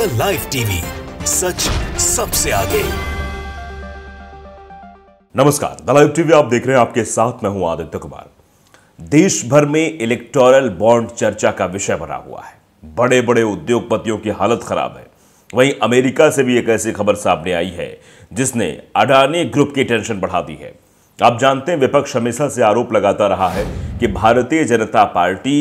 the live TV सच सबसे आगे नमस्कार द लाइव टीवी आप देख रहे हैं आपके साथ मैं हूं आदित्य कुमार देश भर में इलेक्टोरल बॉन्ड चर्चा का विषय बना हुआ है बड़े बड़े उद्योगपतियों की हालत खराब है वहीं अमेरिका से भी एक ऐसी खबर सामने आई है जिसने अडानी ग्रुप की टेंशन बढ़ा दी है आप जानते हैं विपक्ष हमेशा से आरोप लगाता रहा है कि भारतीय जनता पार्टी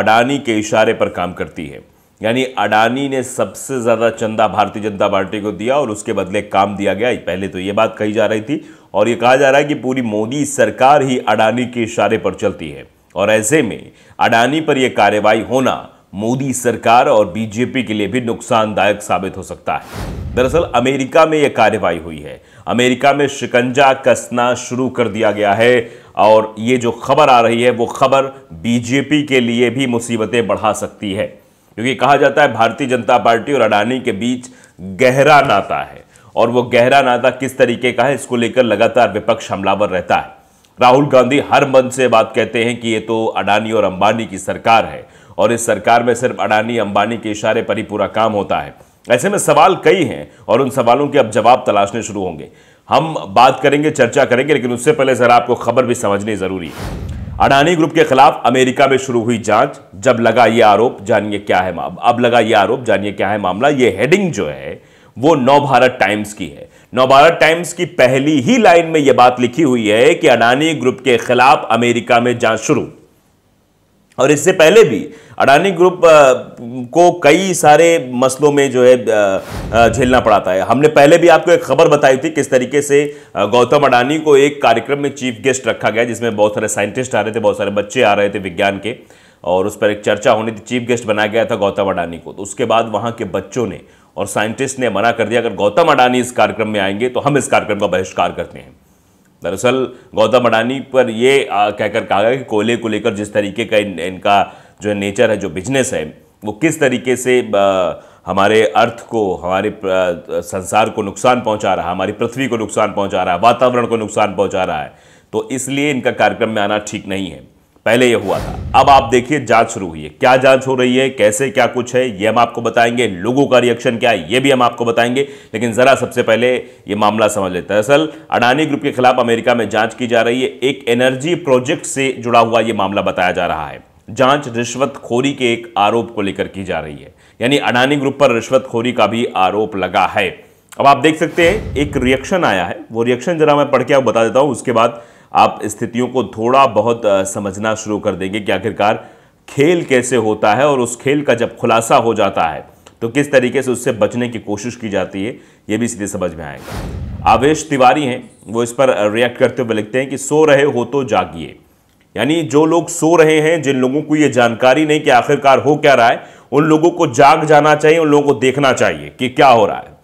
अडानी के इशारे पर काम करती है यानी अडानी ने सबसे ज़्यादा चंदा भारतीय जनता पार्टी को दिया और उसके बदले काम दिया गया पहले तो ये बात कही जा रही थी और ये कहा जा रहा है कि पूरी मोदी सरकार ही अडानी के इशारे पर चलती है और ऐसे में अडानी पर यह कार्रवाई होना मोदी सरकार और बीजेपी के लिए भी नुकसानदायक साबित हो सकता है दरअसल अमेरिका में यह कार्रवाई हुई है अमेरिका में शिकंजा कसना शुरू कर दिया गया है और ये जो खबर आ रही है वो खबर बीजेपी के लिए भी मुसीबतें बढ़ा सकती है क्योंकि कहा जाता है भारतीय जनता पार्टी और अडानी के बीच गहरा नाता है और वो गहरा नाता किस तरीके का है इसको लेकर लगातार विपक्ष हमलावर रहता है राहुल गांधी हर मन से बात कहते हैं कि ये तो अडानी और अंबानी की सरकार है और इस सरकार में सिर्फ अडानी अंबानी के इशारे पर ही पूरा काम होता है ऐसे में सवाल कई हैं और उन सवालों के अब जवाब तलाशने शुरू होंगे हम बात करेंगे चर्चा करेंगे लेकिन उससे पहले ज़रा आपको खबर भी समझनी ज़रूरी है अडानी ग्रुप के खिलाफ अमेरिका में शुरू हुई जांच जब लगा यह आरोप जानिए क्या है अब लगा यह आरोप जानिए क्या है मामला ये हेडिंग जो है वो भारत टाइम्स की है नव भारत टाइम्स की पहली ही लाइन में यह बात लिखी हुई है कि अडानी ग्रुप के खिलाफ अमेरिका में जांच शुरू और इससे पहले भी अडानी ग्रुप को कई सारे मसलों में जो है झेलना पड़ा था हमने पहले भी आपको एक खबर बताई थी किस तरीके से गौतम अडानी को एक कार्यक्रम में चीफ गेस्ट रखा गया जिसमें बहुत सारे साइंटिस्ट आ रहे थे बहुत सारे बच्चे आ रहे थे विज्ञान के और उस पर एक चर्चा होनी थी चीफ गेस्ट बनाया गया था गौतम अडानी को तो उसके बाद वहाँ के बच्चों ने और साइंटिस्ट ने मना कर दिया अगर गौतम अडानी इस कार्यक्रम में आएंगे तो हम इस कार्यक्रम का बहिष्कार करते हैं दरअसल गौतम अडानी पर ये कहकर कहा गया कि कोयले को लेकर जिस तरीके का इन, इनका जो नेचर है जो बिजनेस है वो किस तरीके से हमारे अर्थ को हमारे संसार को नुकसान पहुंचा रहा है हमारी पृथ्वी को नुकसान पहुंचा रहा है वातावरण को नुकसान पहुंचा रहा है तो इसलिए इनका कार्यक्रम में आना ठीक नहीं है पहले यह हुआ था अब आप देखिए जांच शुरू हुई है क्या जांच हो रही है कैसे क्या कुछ है ये हम आपको बताएंगे लोगों का रिएक्शन क्या है ये भी हम आपको बताएंगे लेकिन जरा सबसे पहले ये मामला समझ लेते हैं दरअसल अडानी ग्रुप के खिलाफ अमेरिका में जांच की जा रही है एक एनर्जी प्रोजेक्ट से जुड़ा हुआ ये मामला बताया जा रहा है जांच रिश्वतखोरी के एक आरोप को लेकर की जा रही है यानी अडानी ग्रुप पर रिश्वतखोरी का भी आरोप लगा है अब आप देख सकते हैं एक रिएक्शन आया है वो रिएक्शन जरा मैं पढ़ के आप बता देता हूं उसके बाद आप स्थितियों को थोड़ा बहुत समझना शुरू कर देंगे कि आखिरकार खेल कैसे होता है और उस खेल का जब खुलासा हो जाता है तो किस तरीके से उससे बचने की कोशिश की जाती है ये भी सीधे समझ में आएगा आवेश तिवारी हैं वो इस पर रिएक्ट करते हुए लिखते हैं कि सो रहे हो तो जागिए यानी जो लोग सो रहे हैं जिन लोगों को ये जानकारी नहीं कि आखिरकार हो क्या रहा है उन लोगों को जाग जाना चाहिए उन लोगों को देखना चाहिए कि क्या हो रहा है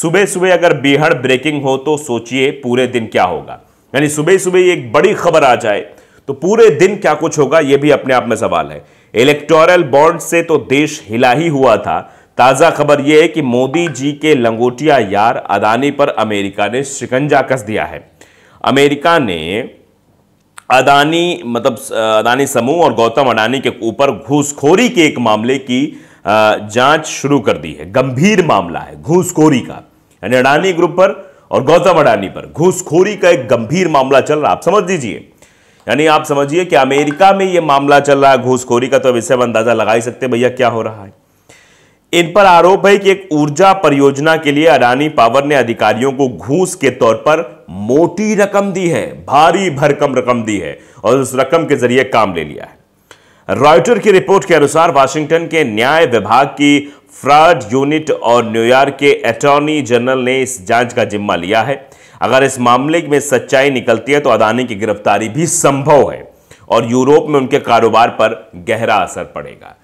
सुबह सुबह अगर बेहद ब्रेकिंग हो तो सोचिए पूरे दिन क्या होगा यानी सुबह सुबह एक बड़ी खबर आ जाए तो पूरे दिन क्या कुछ होगा यह भी अपने आप में सवाल है इलेक्टोरल बॉन्ड से तो देश हिला ही हुआ था ताजा खबर यह है कि मोदी जी के लंगोटिया यार अदानी पर अमेरिका ने शिकंजा कस दिया है अमेरिका ने अदानी मतलब अदानी समूह और गौतम अडानी के ऊपर घूसखोरी के एक मामले की जांच शुरू कर दी है गंभीर मामला है घूसखोरी का यानी अडानी ग्रुप पर और गौतम अडानी पर घूसखोरी का एक गंभीर मामला चल रहा आप समझ लीजिए यानी आप समझिए कि अमेरिका में यह मामला चल रहा है घूसखोरी का तो अब इससे अंदाजा लगा ही सकते भैया क्या हो रहा है इन पर आरोप है कि एक ऊर्जा परियोजना के लिए अडानी पावर ने अधिकारियों को घूस के तौर पर मोटी रकम दी है भारी भरकम रकम दी है और उस रकम के जरिए काम ले लिया है रॉयटर की रिपोर्ट के अनुसार वाशिंगटन के न्याय विभाग की फ्रॉड यूनिट और न्यूयॉर्क के अटॉर्नी जनरल ने इस जांच का जिम्मा लिया है अगर इस मामले में सच्चाई निकलती है तो अदानी की गिरफ्तारी भी संभव है और यूरोप में उनके कारोबार पर गहरा असर पड़ेगा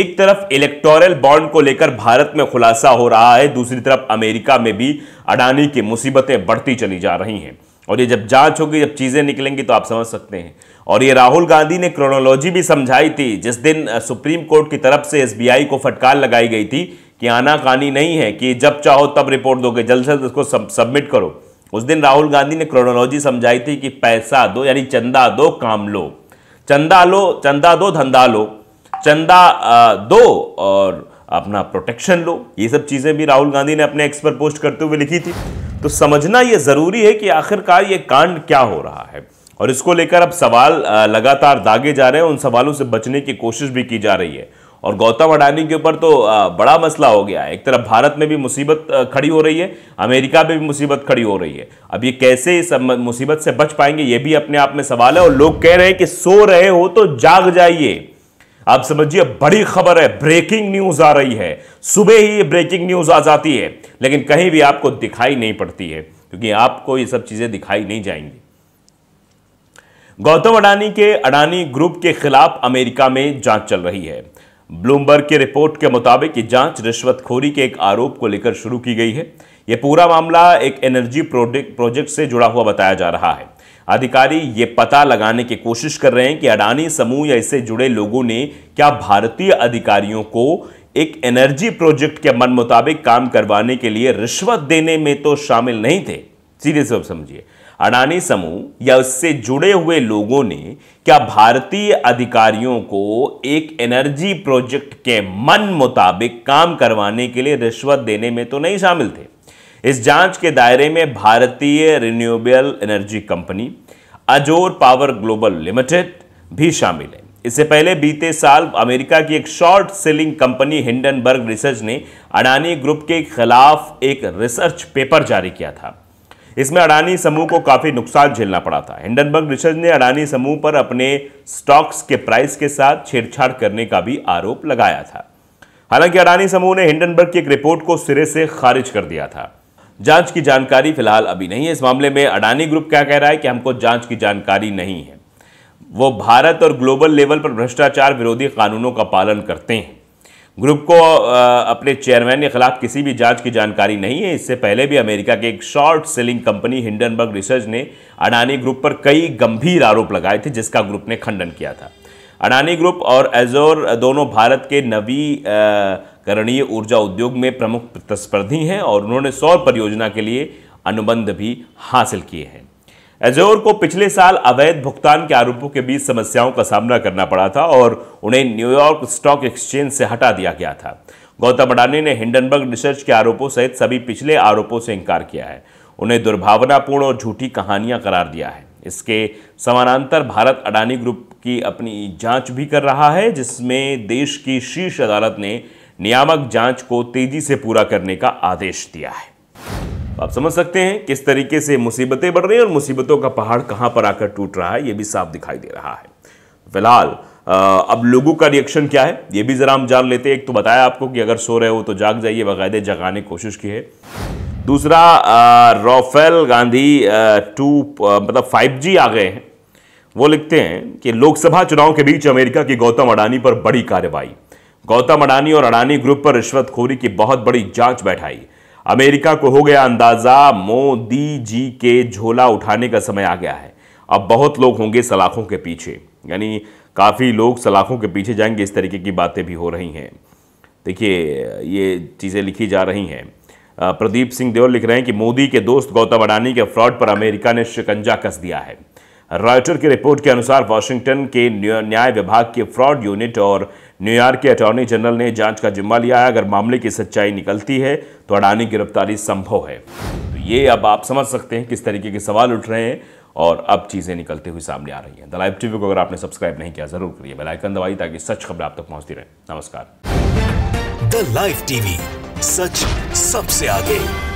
एक तरफ इलेक्टोरल बॉन्ड को लेकर भारत में खुलासा हो रहा है दूसरी तरफ अमेरिका में भी अडानी की मुसीबतें बढ़ती चली जा रही हैं और ये जब जांच होगी जब चीज़ें निकलेंगी तो आप समझ सकते हैं और ये राहुल गांधी ने क्रोनोलॉजी भी समझाई थी जिस दिन सुप्रीम कोर्ट की तरफ से एसबीआई को फटकार लगाई गई थी कि आनाकानी नहीं है कि जब चाहो तब रिपोर्ट दोगे जल्द से जल्द उसको सबमिट करो उस दिन राहुल गांधी ने क्रोनोलॉजी समझाई थी कि पैसा दो यानी चंदा दो काम लो चंदा लो चंदा दो धंधा लो चंदा दो और अपना प्रोटेक्शन लो ये सब चीज़ें भी राहुल गांधी ने अपने एक्स पर पोस्ट करते हुए लिखी थी तो समझना ये ज़रूरी है कि आखिरकार ये कांड क्या हो रहा है और इसको लेकर अब सवाल लगातार दागे जा रहे हैं उन सवालों से बचने की कोशिश भी की जा रही है और गौतम अडानी के ऊपर तो बड़ा मसला हो गया है एक तरफ भारत में भी मुसीबत खड़ी हो रही है अमेरिका में भी मुसीबत खड़ी हो रही है अब ये कैसे इस मुसीबत से बच पाएंगे ये भी अपने आप में सवाल है और लोग कह रहे हैं कि सो रहे हो तो जाग जाइए आप समझिए बड़ी खबर है ब्रेकिंग न्यूज आ रही है सुबह ही ये ब्रेकिंग न्यूज आ जाती है लेकिन कहीं भी आपको दिखाई नहीं पड़ती है क्योंकि आपको ये सब चीजें दिखाई नहीं जाएंगी गौतम अडानी के अडानी ग्रुप के खिलाफ अमेरिका में जांच चल रही है ब्लूमबर्ग की रिपोर्ट के मुताबिक ये जांच रिश्वतखोरी के एक आरोप को लेकर शुरू की गई है यह पूरा मामला एक एनर्जी प्रोजेक्ट से जुड़ा हुआ बताया जा रहा है अधिकारी ये पता लगाने की कोशिश कर रहे हैं कि अडानी समूह या इससे जुड़े लोगों ने क्या भारतीय अधिकारियों को एक एनर्जी प्रोजेक्ट के मन मुताबिक काम करवाने के लिए रिश्वत देने में तो शामिल नहीं थे सीधे से समझिए अडानी समूह या उससे जुड़े हुए लोगों ने क्या भारतीय अधिकारियों को एक एनर्जी प्रोजेक्ट के मन मुताबिक काम करवाने के लिए रिश्वत देने में तो नहीं शामिल थे इस जांच के दायरे में भारतीय renewable energy company Azure power global limited भी शामिल है इससे पहले बीते साल अमेरिका की एक short selling company Hindenburg research ने अडानी ग्रुप के खिलाफ एक रिसर्च पेपर जारी किया था इसमें अडानी समूह को काफ़ी नुकसान झेलना पड़ा था हिंडनबर्ग रिसर्च ने अडानी समूह पर अपने स्टॉक्स के प्राइस के साथ छेड़छाड़ करने का भी आरोप लगाया था हालांकि अडानी समूह ने हिंडनबर्ग की एक रिपोर्ट को सिरे से खारिज कर दिया था जांच की जानकारी फिलहाल अभी नहीं है इस मामले में अडानी ग्रुप क्या कह रहा है कि हमको जांच की जानकारी नहीं है वो भारत और ग्लोबल लेवल पर भ्रष्टाचार विरोधी कानूनों का पालन करते हैं ग्रुप को अपने चेयरमैन के खिलाफ किसी भी जांच की जानकारी नहीं है इससे पहले भी अमेरिका के एक short selling company Hindenburg research ने अडानी ग्रुप पर कई गंभीर आरोप लगाए थे जिसका ग्रुप ने खंडन किया था अडानी ग्रुप और एजोर दोनों भारत के नवी आ, करणीय ऊर्जा उद्योग में प्रमुख प्रतिस्पर्धी हैं और उन्होंने सौर परियोजना के लिए अनुबंध भी हासिल किए हैं एजोर को पिछले साल अवैध भुगतान के आरोपों के बीच समस्याओं का सामना करना पड़ा था और उन्हें न्यूयॉर्क स्टॉक एक्सचेंज से हटा दिया गया था गौतम अडानी ने हिंडनबर्ग रिसर्च के आरोपों सहित सभी पिछले आरोपों से इंकार किया है उन्हें दुर्भावनापूर्ण और झूठी कहानियां करार दिया है इसके समानांतर भारत अडानी ग्रुप की अपनी जांच भी कर रहा है जिसमें देश की शीर्ष अदालत ने नियामक जांच को तेजी से पूरा करने का आदेश दिया है तो आप समझ सकते हैं किस तरीके से मुसीबतें बढ़ रही हैं और मुसीबतों का पहाड़ कहां पर आकर टूट रहा है यह भी साफ दिखाई दे रहा है फिलहाल अब लोगों का रिएक्शन क्या है यह भी ज़रा हम जान लेते हैं एक तो बताया आपको कि अगर सो रहे हो तो जाग जाइए बाकायदे जगाने की कोशिश की है दूसरा रोफेल गांधी टू मतलब फाइव जी आ गए हैं वो लिखते हैं कि लोकसभा चुनाव के बीच अमेरिका की गौतम अडानी पर बड़ी कार्रवाई गौतम अडानी और अडानी ग्रुप पर रिश्वतखोरी की बहुत बड़ी जांच बैठाई अमेरिका को हो गया अंदाजा मोदी जी के झोला उठाने का समय आ गया है अब बहुत लोग होंगे सलाखों के पीछे यानी काफ़ी लोग सलाखों के पीछे जाएंगे इस तरीके की बातें भी हो रही हैं देखिए ये चीज़ें लिखी जा रही हैं प्रदीप सिंह देवल लिख रहे हैं कि मोदी के दोस्त गौतम अडानी के फ्रॉड पर अमेरिका ने शिकंजा कस दिया है रॉयटर की रिपोर्ट के अनुसार वाशिंगटन के न्याय विभाग के फ्रॉड यूनिट और न्यूयॉर्क के अटॉर्नी जनरल ने जांच का जिम्मा लिया है अगर मामले की सच्चाई निकलती है तो अडानी गिरफ्तारी संभव है तो ये अब आप समझ सकते हैं किस तरीके के सवाल उठ रहे हैं और अब चीज़ें निकलते हुए सामने आ रही हैं द लाइव टीवी को अगर आपने सब्सक्राइब नहीं किया जरूर करिए बेलाइकन दवाई ताकि सच खबर आप तक पहुंचती रहे नमस्कार द लाइव टीवी सच सबसे आगे